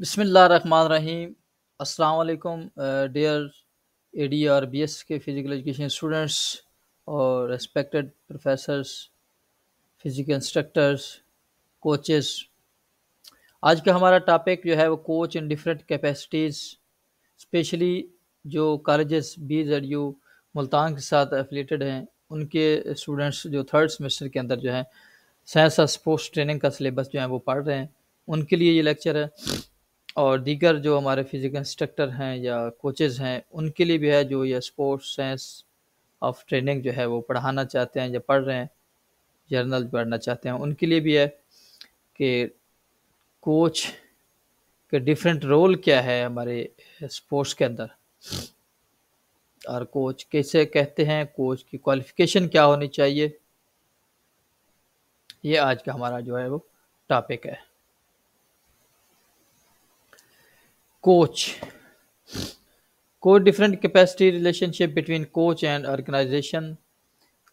बिसमीम अस्सलाम dear A D R B S के फ़िज़िकल एजुकेशन स्टूडेंट्स और respected professors physical instructors coaches आज का हमारा टॉपिक जो है वो coach in different capacities specially जो colleges B Z U Multan के साथ एफिलेटेड हैं उनके स्टूडेंट्स जो थर्ड सेमेस्टर के अंदर जो है साइंस और स्पोर्ट्स ट्रेनिंग का सिलेबस जो है वो पढ़ रहे हैं उनके लिए ये लेक्चर है और दीगर जो हमारे फिजिकल इंस्ट्रक्टर हैं या कोचेज़ हैं उनके लिए भी है जो ये स्पोर्ट्स साइंस ऑफ ट्रेनिंग जो है वो पढ़ाना चाहते हैं या पढ़ रहे हैं जर्नल पढ़ना चाहते हैं उनके लिए भी है कि कोच के डिफरेंट रोल क्या है हमारे स्पोर्ट्स के अंदर और कोच कैसे कहते हैं कोच की क्वालिफ़िकेशन क्या होनी चाहिए ये आज का हमारा जो है वो टॉपिक है कोच को different capacity relationship between coach and organization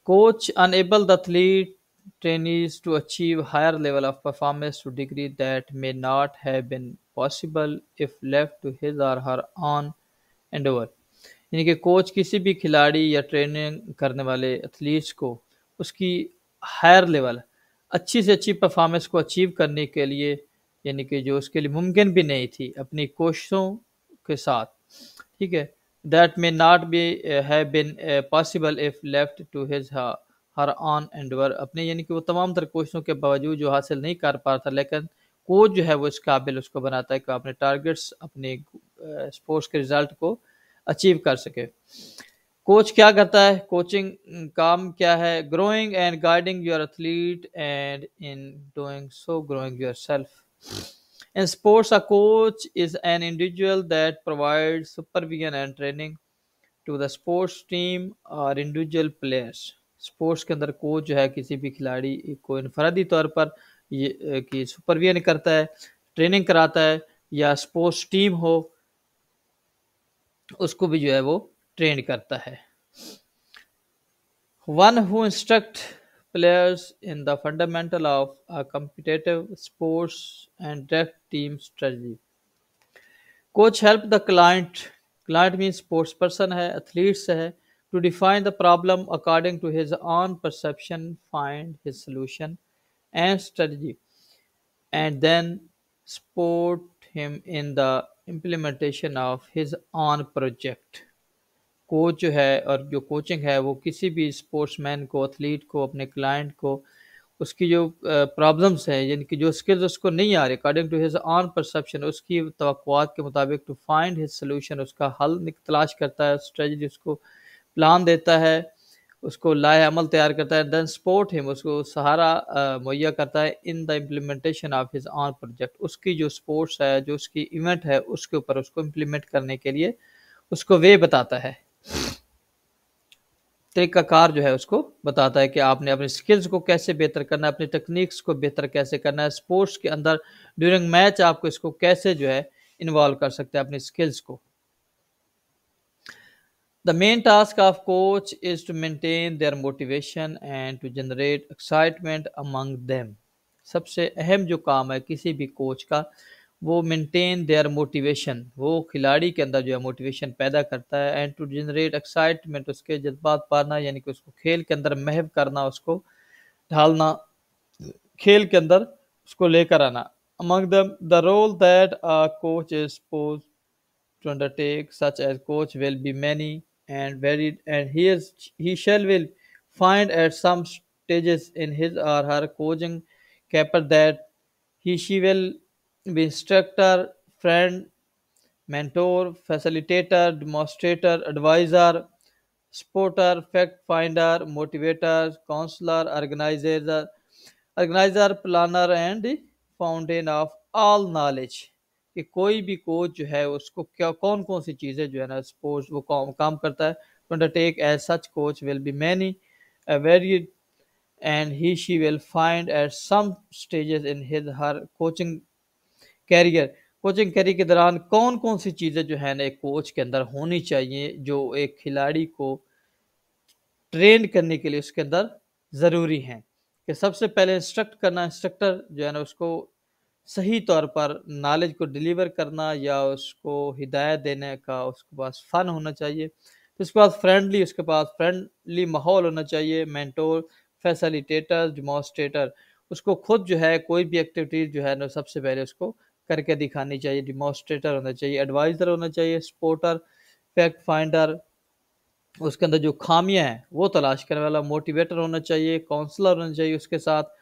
coach unable the athlete trainees to achieve higher level of performance to degree that may not have been possible if left to his or her own endeavour यानी कि coach किसी भी खिलाड़ी या training करने वाले athletes को उसकी हायर लेवल अच्छी से अच्छी परफॉर्मेंस को अचीव करने के लिए यानी कि जो उसके लिए मुमकिन भी नहीं थी अपनी कोशिशों के साथ ठीक है that may not be have been possible if left to his her own endeavour अपने यानी कि वो तमाम तरह कोशिशों के बावजूद जो हासिल नहीं कर पा रहा था लेकिन कोच जो है वो इस काबिल उसको बनाता है कि अपने टारगेट्स अपने स्पोर्ट्स uh, के रिजल्ट को अचीव कर सके कोच क्या करता है कोचिंग काम क्या है growing and guiding your athlete and in doing so growing yourself In sports, a coach is an individual that provides supervision and training to the sports team और individual players sports के अंदर coach जो है किसी भी खिलाड़ी को इनफरादी तौर पर ये कि सुपरविजन करता है ट्रेनिंग कराता है या स्पोर्ट्स टीम हो उसको भी जो है वो ट्रेन करता है one who instruct players in the fundamental of a competitive sports and draft team strategy. Coach help the client. Client means sports person है athletes है to define the problem according to his own perception, find his solution and strategy, and then support him in the implementation of his own project. Coach जो है और जो coaching है वो किसी भी स्पोर्ट्समैन को एथलीट को अपने क्लाइंट को उसकी जो प्रॉब्लम्स हैं यानी कि जो स्किल्स उसको नहीं आ रही according to his own perception उसकी तो के मुताबिक टू फाइंड हिज सोल्यूशन उसका हल तलाश करता है स्ट्रेटजी उसको प्लान देता है उसको लाए अमल तैयार करता है देन सपोर्ट हिम उसको सहारा मुहैया करता है in the implementation of his own project उसकी जो स्पोर्ट्स है जो उसकी इवेंट है उसके ऊपर उसको इम्प्लीमेंट करने के लिए उसको वे बताता है तरीकाकार जो है उसको बताता है कि आपने अपने स्किल्स को कैसे बेहतर करना है अपनी टेक्निक्स को बेहतर कैसे करना है स्पोर्ट्स के अंदर ड्यूरिंग मैच आपको इसको कैसे जो है इन्वॉल्व कर सकते हैं अपनी स्किल्स को the main task of coach is to maintain their motivation and to generate excitement among them सबसे अहम जो काम है किसी भी कोच का वो मेंटेन देयर मोटिवेशन वो खिलाड़ी के अंदर जो है मोटिवेशन पैदा करता है एंड टू जनरेट एक्साइटमेंट उसके जज्बात पारना यानी कि उसको खेल के अंदर महव करना उसको ढालना खेल के अंदर उसको लेकर आना among the the role that a coach is pose to undertake such as coach will be many and varied and he is he she'll will find at some stages in his or her coaching career that he she will be instructor friend mentor facilitator demonstrator advisor supporter fact finder motivator counselor organizer organizer planner and fountain of all knowledge कि कोई भी coach जो है उसको क्या कौन कौन सी चीज़ें जो है ना सपोज वो काम काम करता है to undertake as such coach will be many varied and he she will find at some stages in his her coaching career coaching career के दौरान कौन कौन सी चीज़ें जो है ना एक कोच के अंदर होनी चाहिए जो एक खिलाड़ी को ट्रेन करने के लिए उसके अंदर ज़रूरी हैं कि सबसे पहले इंस्ट्रक्ट करना इंस्ट्रक्टर जो है ना उसको सही तौर पर नॉलेज को डिलीवर करना या उसको हिदायत देने का उसके पास फ़न होना चाहिए उसके बाद फ्रेंडली उसके पास फ्रेंडली माहौल होना चाहिए मेंटोर फैसिलिटेटर डिमॉन्स्ट्रेटर उसको खुद जो है कोई भी एक्टिविटीज़ जो है ना सबसे पहले उसको करके दिखानी चाहिए डिमोस्ट्रेटर होना चाहिए एडवाइज़र होना चाहिए सपोर्टर फैक्ट फाइंडर उसके अंदर जो खामियां हैं वो तलाश करने वाला मोटिवेटर होना चाहिए काउंसलर होना चाहिए उसके साथ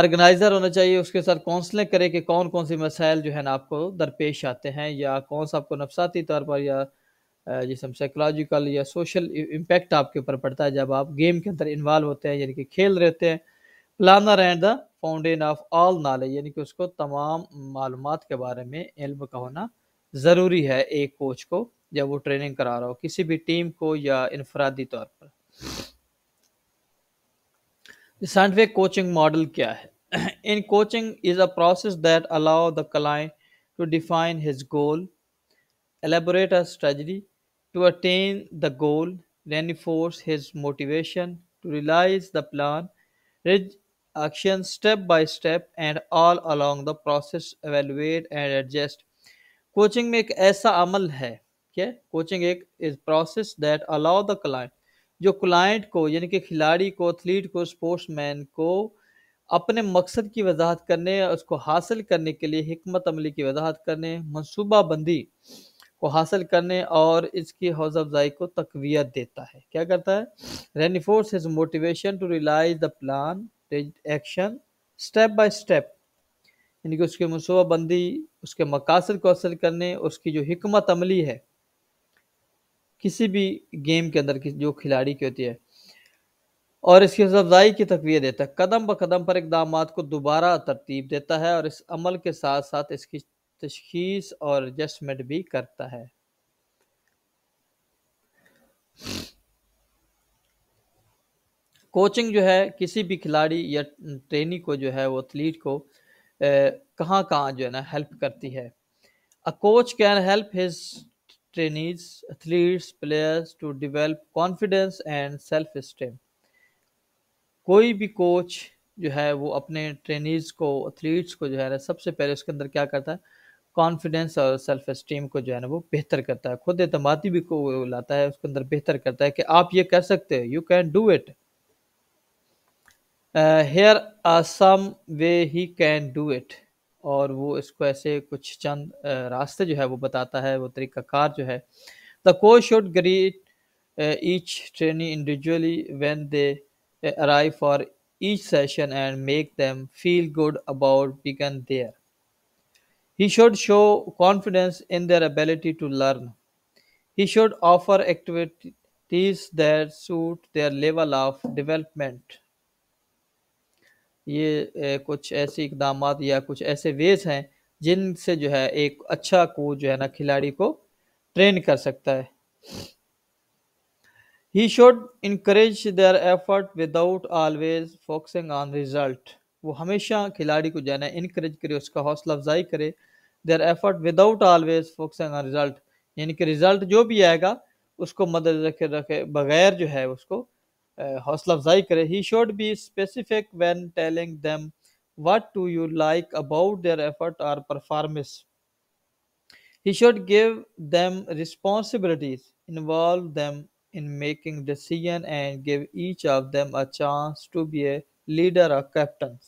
ऑर्गेनाइज़र होना चाहिए उसके साथ काउंसलिंग करे कि कौन कौन से मसाइल जो है ना आपको दरपेश आते हैं या कौन सा आपको नफसाती तौर पर या जिसम साइकोलॉजिकल या सोशल इम्पेक्ट आपके ऊपर पड़ता है जब आप गेम के अंदर इन्वॉल्व होते हैं यानी कि खेल रहते हैं planner and the fountain of all knowledge यानी कि उसको तमाम मालूम के बारे में इल्म का होना ज़रूरी है एक कोच को जब वो ट्रेनिंग करा रहा हो किसी भी टीम को या इनफरादी तौर पर साइंटिफिक कोचिंग मॉडल क्या है in coaching is a process that allow the client to define his goal elaborate a strategy to attain the goal reinforce his motivation to realize the plan action step by step and all along the process evaluate and adjust coaching में एक ऐसा अमल है क्या coaching एक is process that allow the client जो client को यानी कि खिलाड़ी को एथलीट को स्पोर्ट्समैन को अपने मकसद की वजाहत करने उसको हासिल करने के लिए हमत अमली की वजाहत करने मनसूबा बंदी को हासिल करने और इसकी हौज अफजाई को तकवीत देता है क्या करता है reinforce his motivation to realize the plan action step by step यानी कि उसके मनसूबाबंदी उसके मकासद को हासिल करने उसकी जो हमत अमली है किसी भी गेम के अंदर जो खिलाड़ी की होती है और इसकी अफजाई की तकवीय देता है कदम ब कदम पर इकदाम को दोबारा तरतीब देता है और इस अमल के साथ साथ इसकी तशखीस और एडजस्टमेंट भी करता है कोचिंग जो है किसी भी खिलाड़ी या ट्रेनी को जो है वो एथलीट को कहाँ कहाँ जो है ना हेल्प करती है a coach can help his trainees athletes players to develop confidence and self esteem कोई भी कोच जो है वो अपने ट्रेनीज को एथलीट्स को जो है ना सबसे पहले उसके अंदर क्या करता है कॉन्फिडेंस और सेल्फ इस्टीम को जो है ना वो बेहतर करता है खुद अतमादी भी को लाता है उसके अंदर बेहतर करता है कि आप ये कर सकते हो you can do it here awesome way he can do it और वो इसको ऐसे कुछ चंद uh, रास्ते जो है वो बताता है वो तरीक़ाकार जो है the coach should greet each trainee individually when they arrive for each session and make them feel good about बिगन there he should show confidence in their ability to learn he should offer activities that suit their level of development ये कुछ ऐसे इकदाम या कुछ ऐसे veg हैं जिनसे जो है एक अच्छा कोच जो है ना खिलाड़ी को ट्रेन कर सकता है he should increase their effort without always focusing on result वो हमेशा खिलाड़ी को जो है ना इनक्रेज करे उसका हौसला अफजाई करे their effort without always focusing on result यानी कि रिजल्ट जो भी आएगा उसको मदद रखे रखे बगैर जो है उसको uh, hausla afzai kare he should be specific when telling them what do you like about their effort or performance he should give them responsibilities involve them in making decision and give each of them a chance to be a leader or captain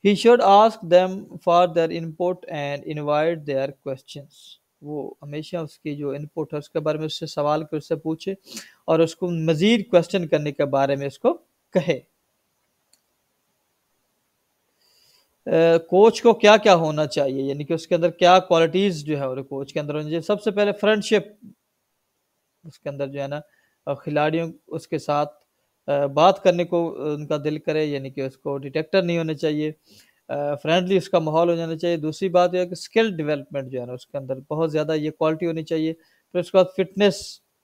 he should ask them for their input and invite their questions वो हमेशा उसकी जो input है उसके बारे में उससे सवाल कर उससे पूछे और उसको मज़ीद क्वेश्चन करने के बारे में उसको कहे कोच को क्या क्या होना चाहिए यानी कि उसके अंदर क्या क्वालिटीज़ जो है और कोच के अंदर सबसे पहले फ्रेंडशिप उसके अंदर जो है ना खिलाड़ियों उसके साथ बात करने को उनका दिल करे यानी कि उसको डिटेक्टर नहीं होना चाहिए फ्रेंडली उसका माहौल हो जाना चाहिए दूसरी बात यह है कि स्किल डेवलपमेंट जो है ना उसके अंदर बहुत ज़्यादा ये क्वालिटी होनी चाहिए फिर उसके बाद फिटनेस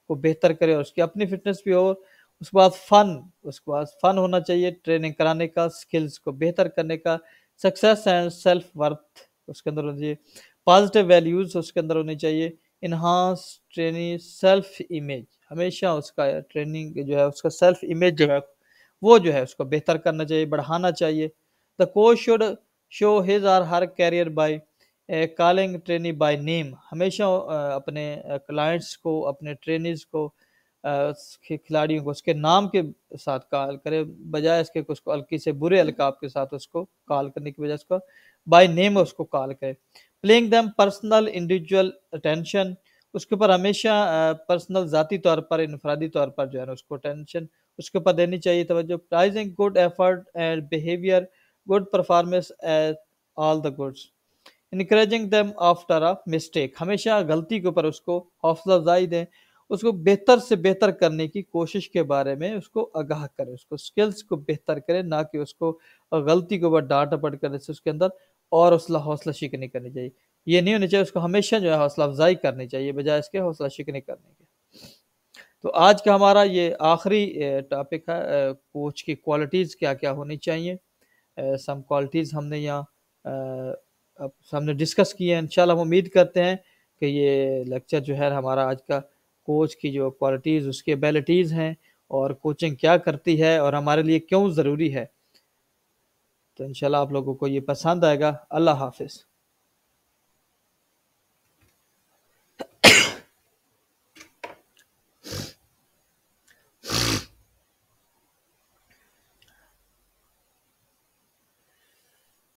को बेहतर करे और उसकी अपनी फिटनेस भी हो उसके बाद फ़न उसके बाद फ़न होना चाहिए ट्रेनिंग कराने का स्किल्स को बेहतर करने का सक्सेस एंड सेल्फ वर्थ उसके अंदर होना चाहिए पॉजिटिव वैल्यूज़ उसके अंदर होने चाहिए इन्हांस ट्रेनिंग सेल्फ इमेज हमेशा उसका ट्रेनिंग जो है उसका सेल्फ इमेज जो है वो जो है उसको बेहतर करना चाहिए बढ़ाना चाहिए The coach should show his or her career by calling trainee by name हमेशा uh, अपने क्लाइंट्स uh, को अपने ट्रेनिज को uh, खिलाड़ियों को उसके नाम के साथ कॉल करें बजाय इसके उसको अलकी से बुरे अलकाब के साथ उसको कॉल करने की बजाय उसको बाय नेम उसको कॉल करे playing them personal individual attention उसके ऊपर हमेशा पर्सनल ज़ाती तौर पर इनफरादी तौर पर जो है ना उसको टेंशन उसके ऊपर देनी चाहिए तो praising good effort and behaviour good performance as all the goods increasing them after a mistake हमेशा गलती के ऊपर उसको हौसला अफजाई दें उसको बेहतर से बेहतर करने की कोशिश के बारे में उसको आगाह करें उसको स्किल्स को बेहतर करें ना कि उसको गलती के ऊपर डांट पट करने से उसके अंदर और हौसला हौसला शिकनी करनी चाहिए ये नहीं होनी चाहिए उसको हमेशा जो है हौसला अफजाई करनी चाहिए बजाय इसके हौसला शिकनी करने के तो आज का हमारा ये आखिरी टॉपिक है कोच की क्वालिटीज़ क्या क्या होनी चाहिए सम क्वालिटीज़ हमने यहाँ हमने डिस्कस की हैं इन हम उम्मीद करते हैं कि ये लेक्चर जो है हमारा आज का कोच की जो क्वालिटीज़ उसकी एबिलिटीज़ हैं और कोचिंग क्या करती है और हमारे लिए क्यों ज़रूरी है तो इन आप लोगों को ये पसंद आएगा अल्लाह हाफिज़